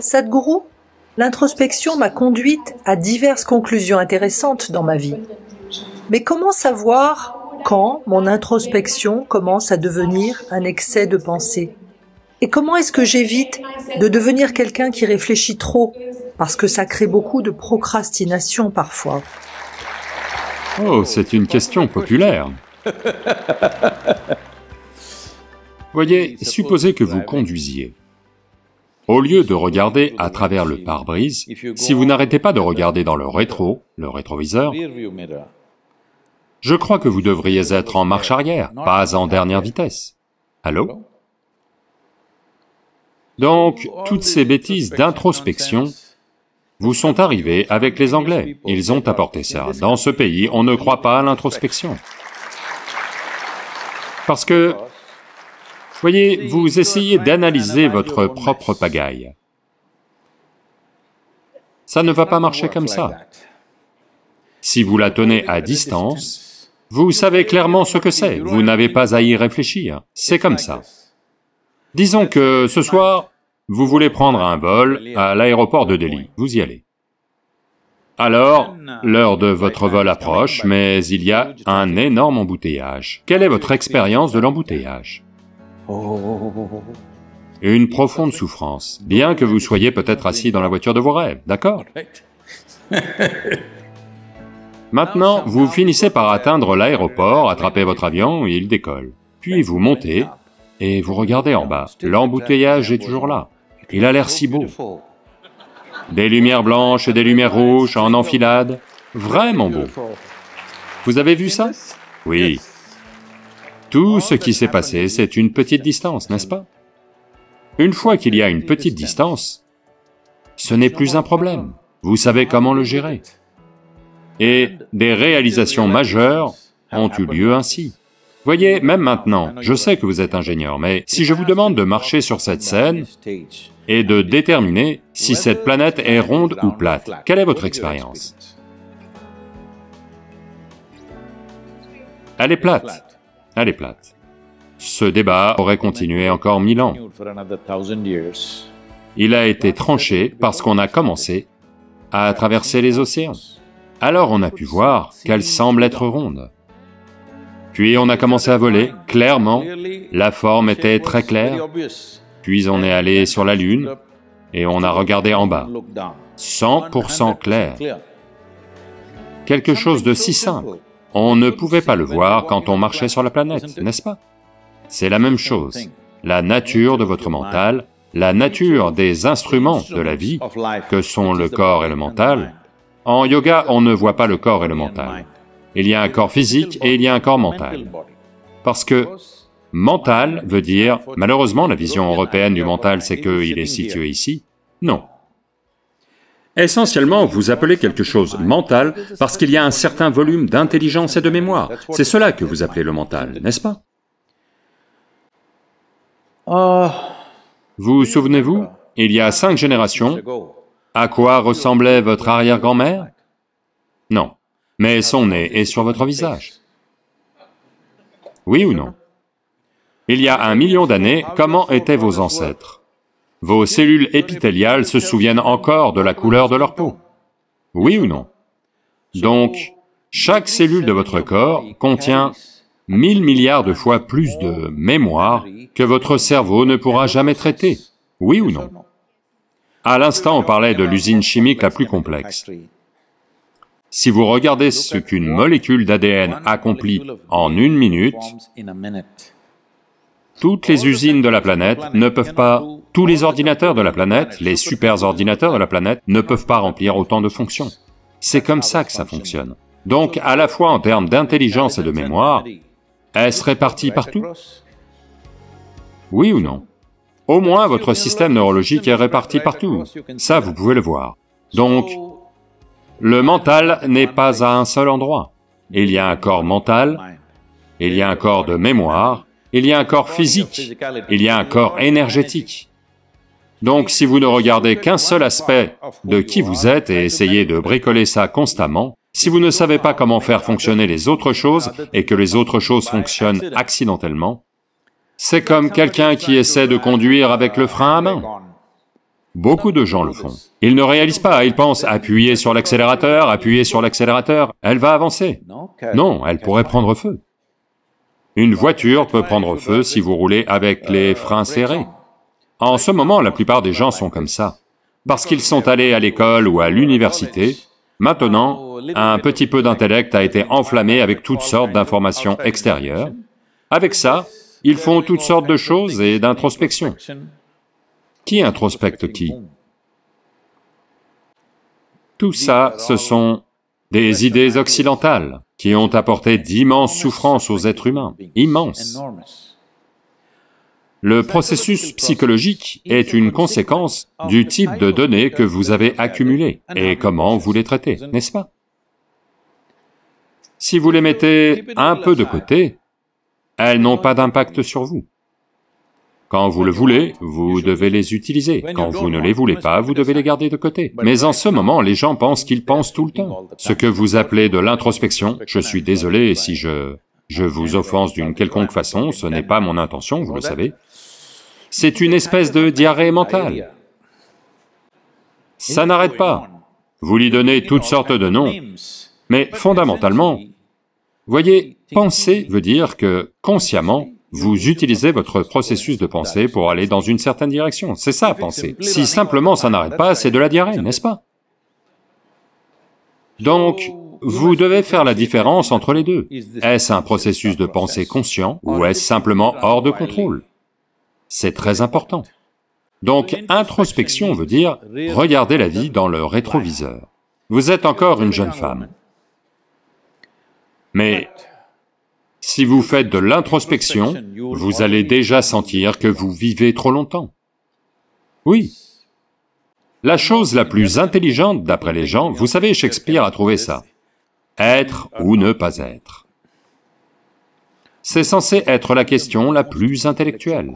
Sadhguru, l'introspection m'a conduite à diverses conclusions intéressantes dans ma vie. Mais comment savoir quand mon introspection commence à devenir un excès de pensée Et comment est-ce que j'évite de devenir quelqu'un qui réfléchit trop Parce que ça crée beaucoup de procrastination parfois. Oh, c'est une question populaire. Voyez, supposez que vous conduisiez. Au lieu de regarder à travers le pare-brise, si vous n'arrêtez pas de regarder dans le rétro, le rétroviseur, je crois que vous devriez être en marche arrière, pas en dernière vitesse. Allô Donc, toutes ces bêtises d'introspection vous sont arrivées avec les Anglais. Ils ont apporté ça. Dans ce pays, on ne croit pas à l'introspection. Parce que Voyez, vous essayez d'analyser votre propre pagaille. Ça ne va pas marcher comme ça. Si vous la tenez à distance, vous savez clairement ce que c'est, vous n'avez pas à y réfléchir, c'est comme ça. Disons que ce soir, vous voulez prendre un vol à l'aéroport de Delhi, vous y allez. Alors, uh, l'heure de votre vol approche, mais il y a un énorme embouteillage. Quelle est votre expérience de l'embouteillage une profonde souffrance, bien que vous soyez peut-être assis dans la voiture de vos rêves, d'accord Maintenant, vous finissez par atteindre l'aéroport, attrapez votre avion, il décolle. Puis vous montez, et vous regardez en bas, l'embouteillage est toujours là. Il a l'air si beau. Des lumières blanches et des lumières rouges en enfilade, vraiment beau. Vous avez vu ça Oui. Tout ce qui s'est passé, c'est une petite distance, n'est-ce pas Une fois qu'il y a une petite distance, ce n'est plus un problème, vous savez comment le gérer. Et des réalisations majeures ont eu lieu ainsi. Voyez, même maintenant, je sais que vous êtes ingénieur, mais si je vous demande de marcher sur cette scène et de déterminer si cette planète est ronde ou plate, quelle est votre expérience Elle est plate. Elle est Ce débat aurait continué encore mille ans. Il a été tranché parce qu'on a commencé à traverser les océans. Alors on a pu voir qu'elle semble être ronde. Puis on a commencé à voler, clairement, la forme était très claire. Puis on est allé sur la Lune et on a regardé en bas. 100% clair. Quelque chose de si simple. On ne pouvait pas le voir quand on marchait sur la planète, n'est-ce pas C'est la même chose. La nature de votre mental, la nature des instruments de la vie, que sont le corps et le mental. En yoga, on ne voit pas le corps et le mental. Il y a un corps physique et il y a un corps mental. Parce que mental veut dire, malheureusement la vision européenne du mental c'est qu'il est situé ici. Non, Essentiellement, vous appelez quelque chose mental parce qu'il y a un certain volume d'intelligence et de mémoire. C'est cela que vous appelez le mental, n'est-ce pas ah. Vous souvenez-vous, il y a cinq générations, à quoi ressemblait votre arrière-grand-mère Non, mais son nez est sur votre visage. Oui ou non Il y a un million d'années, comment étaient vos ancêtres vos cellules épithéliales se souviennent encore de la couleur de leur peau. Oui ou non Donc, chaque cellule de votre corps contient mille milliards de fois plus de mémoire que votre cerveau ne pourra jamais traiter. Oui ou non À l'instant, on parlait de l'usine chimique la plus complexe. Si vous regardez ce qu'une molécule d'ADN accomplit en une minute, toutes les usines de la planète ne peuvent pas... Tous les ordinateurs de la planète, les ordinateurs de la planète, ne peuvent pas remplir autant de fonctions. C'est comme ça que ça fonctionne. Donc, à la fois en termes d'intelligence et de mémoire, est-ce réparti partout Oui ou non Au moins, votre système neurologique est réparti partout. Ça, vous pouvez le voir. Donc, le mental n'est pas à un seul endroit. Il y a un corps mental, il y a un corps de mémoire, il y a un corps physique, il y a un corps énergétique. Donc si vous ne regardez qu'un seul aspect de qui vous êtes et essayez de bricoler ça constamment, si vous ne savez pas comment faire fonctionner les autres choses et que les autres choses fonctionnent accidentellement, c'est comme quelqu'un qui essaie de conduire avec le frein à main. Beaucoup de gens le font. Ils ne réalisent pas, ils pensent appuyer sur l'accélérateur, appuyer sur l'accélérateur, elle va avancer. Non, elle pourrait prendre feu. Une voiture peut prendre feu si vous roulez avec les freins serrés. En ce moment, la plupart des gens sont comme ça. Parce qu'ils sont allés à l'école ou à l'université, maintenant, un petit peu d'intellect a été enflammé avec toutes sortes d'informations extérieures. Avec ça, ils font toutes sortes de choses et d'introspection. Qui introspecte qui Tout ça, ce sont des idées occidentales qui ont apporté d'immenses souffrances aux êtres humains, immenses. Le processus psychologique est une conséquence du type de données que vous avez accumulées et comment vous les traitez, n'est-ce pas Si vous les mettez un peu de côté, elles n'ont pas d'impact sur vous. Quand vous le voulez, vous devez les utiliser. Quand vous ne les voulez pas, vous devez les garder de côté. Mais en ce moment, les gens pensent qu'ils pensent tout le temps. Ce que vous appelez de l'introspection, je suis désolé si je... je vous offense d'une quelconque façon, ce n'est pas mon intention, vous le savez. C'est une espèce de diarrhée mentale. Ça n'arrête pas. Vous lui donnez toutes sortes de noms, mais fondamentalement, voyez, penser veut dire que, consciemment, vous utilisez votre processus de pensée pour aller dans une certaine direction, c'est ça, penser. Si simplement ça n'arrête pas, c'est de la diarrhée, n'est-ce pas Donc, vous devez faire la différence entre les deux. Est-ce un processus de pensée conscient ou est-ce simplement hors de contrôle C'est très important. Donc, introspection veut dire regarder la vie dans le rétroviseur. Vous êtes encore une jeune femme, mais si vous faites de l'introspection, vous allez déjà sentir que vous vivez trop longtemps. Oui. La chose la plus intelligente, d'après les gens, vous savez, Shakespeare a trouvé ça, être ou ne pas être. C'est censé être la question la plus intellectuelle.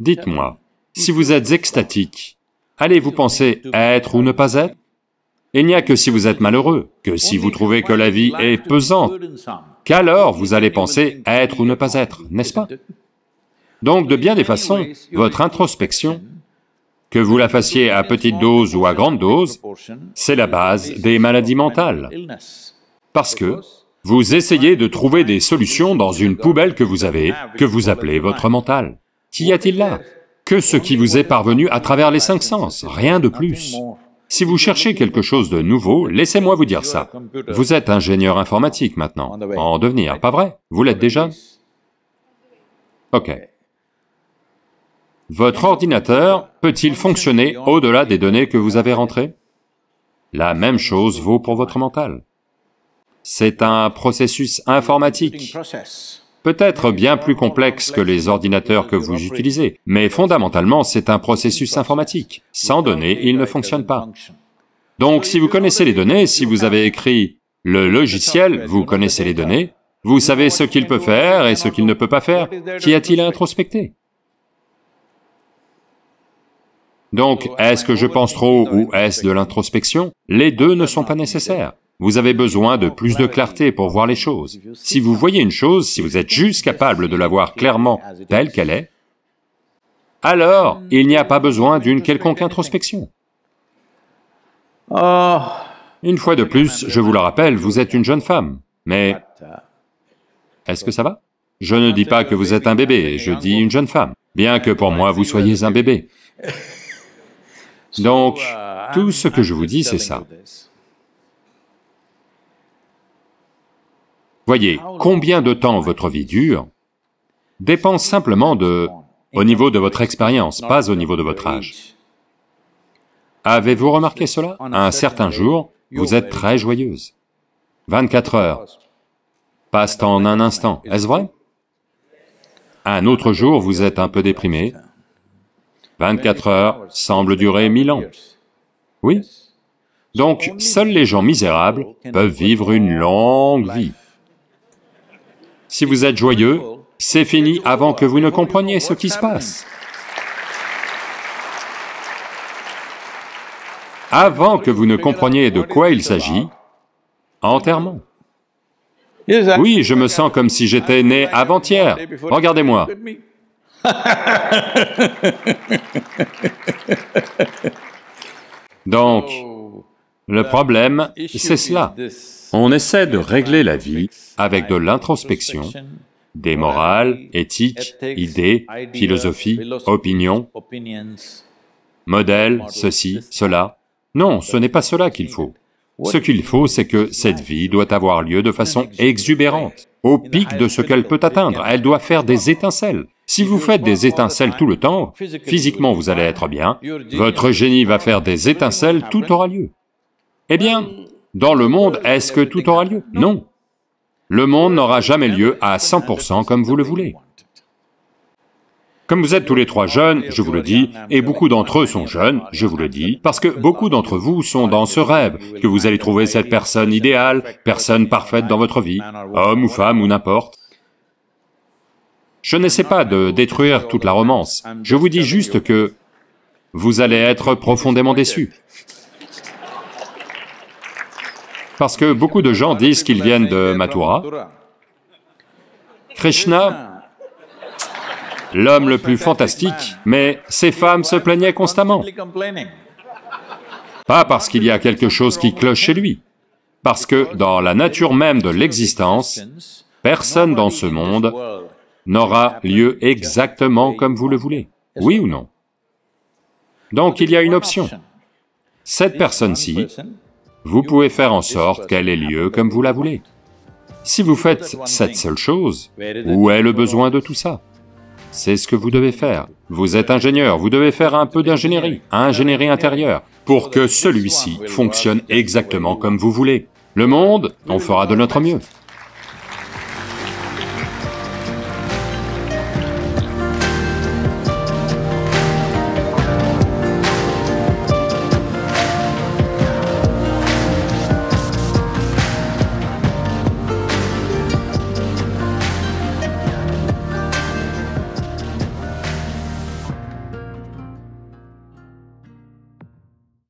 Dites-moi, si vous êtes extatique, allez-vous penser être ou ne pas être il n'y a que si vous êtes malheureux, que si vous trouvez que la vie est pesante, qu'alors vous allez penser être ou ne pas être, n'est-ce pas Donc de bien des façons, votre introspection, que vous la fassiez à petite dose ou à grande dose, c'est la base des maladies mentales. Parce que vous essayez de trouver des solutions dans une poubelle que vous avez, que vous appelez votre mental. Qu'y a-t-il là Que ce qui vous est parvenu à travers les cinq sens, rien de plus. Si vous cherchez quelque chose de nouveau, laissez-moi vous dire ça. Vous êtes ingénieur informatique maintenant, en devenir, pas vrai Vous l'êtes déjà Ok. Votre ordinateur peut-il fonctionner au-delà des données que vous avez rentrées La même chose vaut pour votre mental. C'est un processus informatique peut-être bien plus complexe que les ordinateurs que vous utilisez, mais fondamentalement, c'est un processus informatique. Sans données, il ne fonctionne pas. Donc si vous connaissez les données, si vous avez écrit le logiciel, vous connaissez les données, vous savez ce qu'il peut faire et ce qu'il ne peut pas faire, qu'y a-t-il à introspecter Donc, est-ce que je pense trop ou est-ce de l'introspection Les deux ne sont pas nécessaires. Vous avez besoin de oh, plus de clarté pour voir les choses. Si vous voyez une chose, si vous êtes juste capable de la voir clairement telle qu'elle est, alors il n'y a pas besoin hmm. d'une quelconque introspection. Ah. Une fois de plus, je vous le rappelle, vous êtes une jeune femme, mais... Est-ce que ça va Je ne dis pas que vous êtes un bébé, je dis une jeune femme, bien que pour moi vous soyez un bébé. Donc, tout ce que je vous dis, c'est ça. Voyez, combien de temps votre vie dure dépend simplement de... au niveau de votre expérience, pas au niveau de votre âge. Avez-vous remarqué cela Un certain jour, vous êtes très joyeuse. 24 heures passent en un instant, est-ce vrai Un autre jour, vous êtes un peu déprimé. 24 heures semblent durer mille ans. Oui Donc, seuls les gens misérables peuvent vivre une longue vie. Si vous êtes joyeux, c'est fini avant que vous ne compreniez ce qui se passe. Avant que vous ne compreniez de quoi il s'agit, enterrement. Oui, je me sens comme si j'étais né avant-hier. Regardez-moi. Donc, le problème, c'est cela. On essaie de régler la vie avec de l'introspection, des morales, éthiques, idées, philosophies, opinions, modèles, ceci, cela. Non, ce n'est pas cela qu'il faut. Ce qu'il faut, c'est que cette vie doit avoir lieu de façon exubérante, au pic de ce qu'elle peut atteindre, elle doit faire des étincelles. Si vous faites des étincelles tout le temps, physiquement vous allez être bien, votre génie va faire des étincelles, tout aura lieu. Eh bien, dans le monde, est-ce que tout aura lieu Non. Le monde n'aura jamais lieu à 100% comme vous le voulez. Comme vous êtes tous les trois jeunes, je vous le dis, et beaucoup d'entre eux sont jeunes, je vous le dis, parce que beaucoup d'entre vous sont dans ce rêve, que vous allez trouver cette personne idéale, personne parfaite dans votre vie, homme ou femme ou n'importe. Je n'essaie pas de détruire toute la romance, je vous dis juste que vous allez être profondément déçus. Parce que beaucoup de gens disent qu'ils viennent de Mathura. Krishna, l'homme le plus fantastique, mais ses femmes se plaignaient constamment. Pas parce qu'il y a quelque chose qui cloche chez lui, parce que dans la nature même de l'existence, personne dans ce monde n'aura lieu exactement comme vous le voulez, oui ou non Donc il y a une option. Cette personne-ci vous pouvez faire en sorte qu'elle ait lieu comme vous la voulez. Si vous faites cette seule chose, où est le besoin de tout ça C'est ce que vous devez faire. Vous êtes ingénieur, vous devez faire un peu d'ingénierie, ingénierie intérieure, pour que celui-ci fonctionne exactement comme vous voulez. Le monde, on fera de notre mieux.